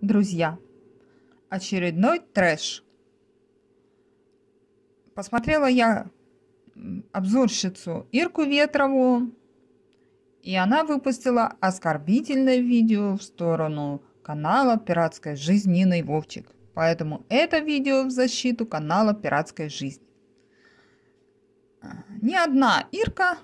друзья. Очередной трэш. Посмотрела я обзорщицу Ирку Ветрову, и она выпустила оскорбительное видео в сторону канала «Пиратская жизнь» Нина Вовчик. Поэтому это видео в защиту канала «Пиратская жизнь». А, не одна Ирка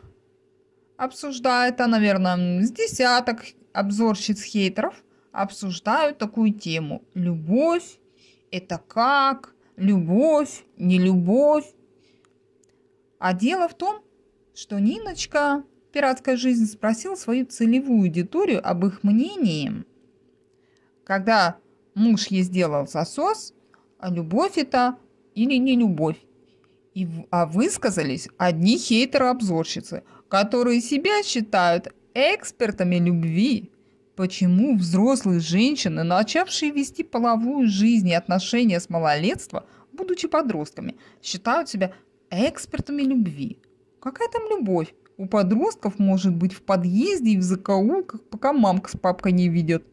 обсуждает, а, наверное, с десяток обзорщиц-хейтеров – обсуждают такую тему. Любовь – это как? Любовь, не любовь? А дело в том, что Ниночка «Пиратская жизнь» спросил свою целевую аудиторию об их мнении. Когда муж ей сделал засос, а любовь это или не любовь. И, а высказались одни хейтеры-обзорщицы, которые себя считают экспертами любви. Почему взрослые женщины, начавшие вести половую жизнь и отношения с малолетства, будучи подростками, считают себя экспертами любви? Какая там любовь? У подростков может быть в подъезде и в закоулках, пока мамка с папкой не видят.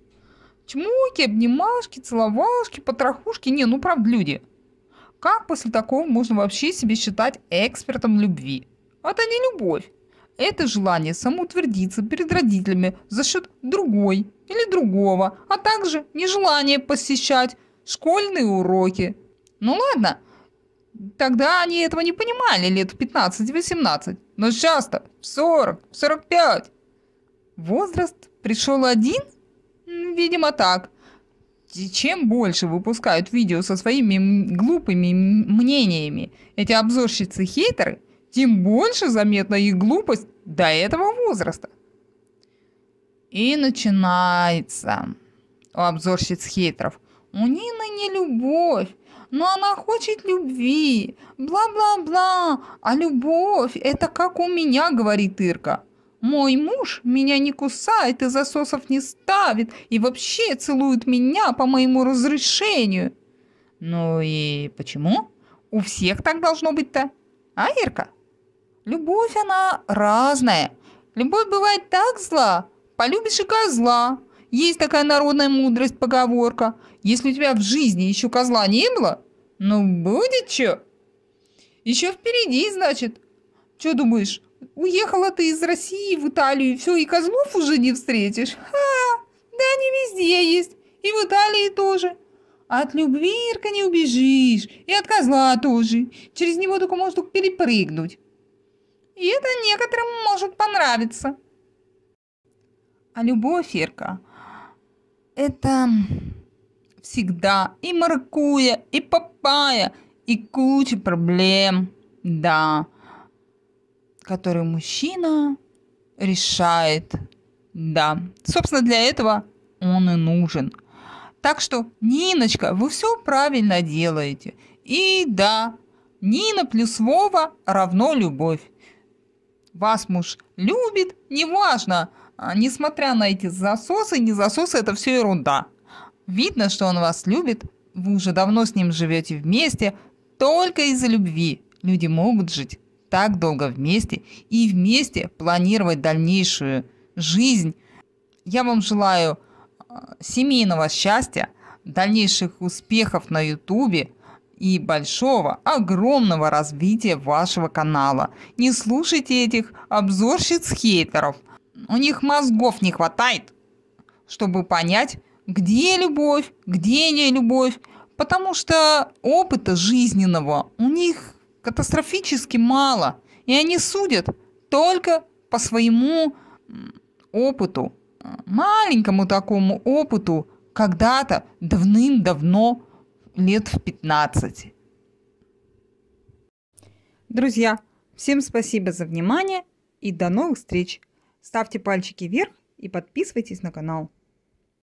Чмуки, обнимашки, целовашки, потрохушки. Не, ну правда, люди. Как после такого можно вообще себе считать экспертом любви? Это не любовь. Это желание самоутвердиться перед родителями за счет другой или другого, а также нежелание посещать школьные уроки. Ну ладно, тогда они этого не понимали лет в 15-18, но часто в 40, в 45. Возраст пришел один? Видимо так. Чем больше выпускают видео со своими глупыми мнениями эти обзорщицы-хейтеры – тем больше заметна их глупость до этого возраста. И начинается обзорщиц хейтеров. У Нины не любовь, но она хочет любви, бла-бла-бла, а любовь – это как у меня, говорит Ирка. Мой муж меня не кусает и засосов не ставит, и вообще целует меня по моему разрешению. Ну и почему? У всех так должно быть-то, а, Ирка? Любовь, она разная. Любовь бывает так зла, полюбишь и козла. Есть такая народная мудрость, поговорка. Если у тебя в жизни еще козла не было, ну будет что. Еще впереди, значит. Что думаешь, уехала ты из России в Италию, и все, и козлов уже не встретишь? Ха! Да они везде есть, и в Италии тоже. От любви, Ирка, не убежишь, и от козла тоже. Через него только можно перепрыгнуть. И это некоторым может понравиться. А любовь, Ирка, это всегда и моркуя, и папая, и куча проблем, да, которые мужчина решает, да. Собственно, для этого он и нужен. Так что, Ниночка, вы все правильно делаете. И да, Нина плюс Вова равно любовь. Вас муж любит, неважно. А, несмотря на эти засосы, не засосы, это все ерунда. Видно, что он вас любит, вы уже давно с ним живете вместе, только из-за любви. Люди могут жить так долго вместе и вместе планировать дальнейшую жизнь. Я вам желаю а, семейного счастья, дальнейших успехов на Ютубе – и большого, огромного развития вашего канала. Не слушайте этих обзорщиц-хейтеров. У них мозгов не хватает, чтобы понять, где любовь, где не любовь, потому что опыта жизненного у них катастрофически мало, и они судят только по своему опыту, э, маленькому такому опыту, когда-то давным-давно лет в 15. Друзья, всем спасибо за внимание и до новых встреч. Ставьте пальчики вверх и подписывайтесь на канал.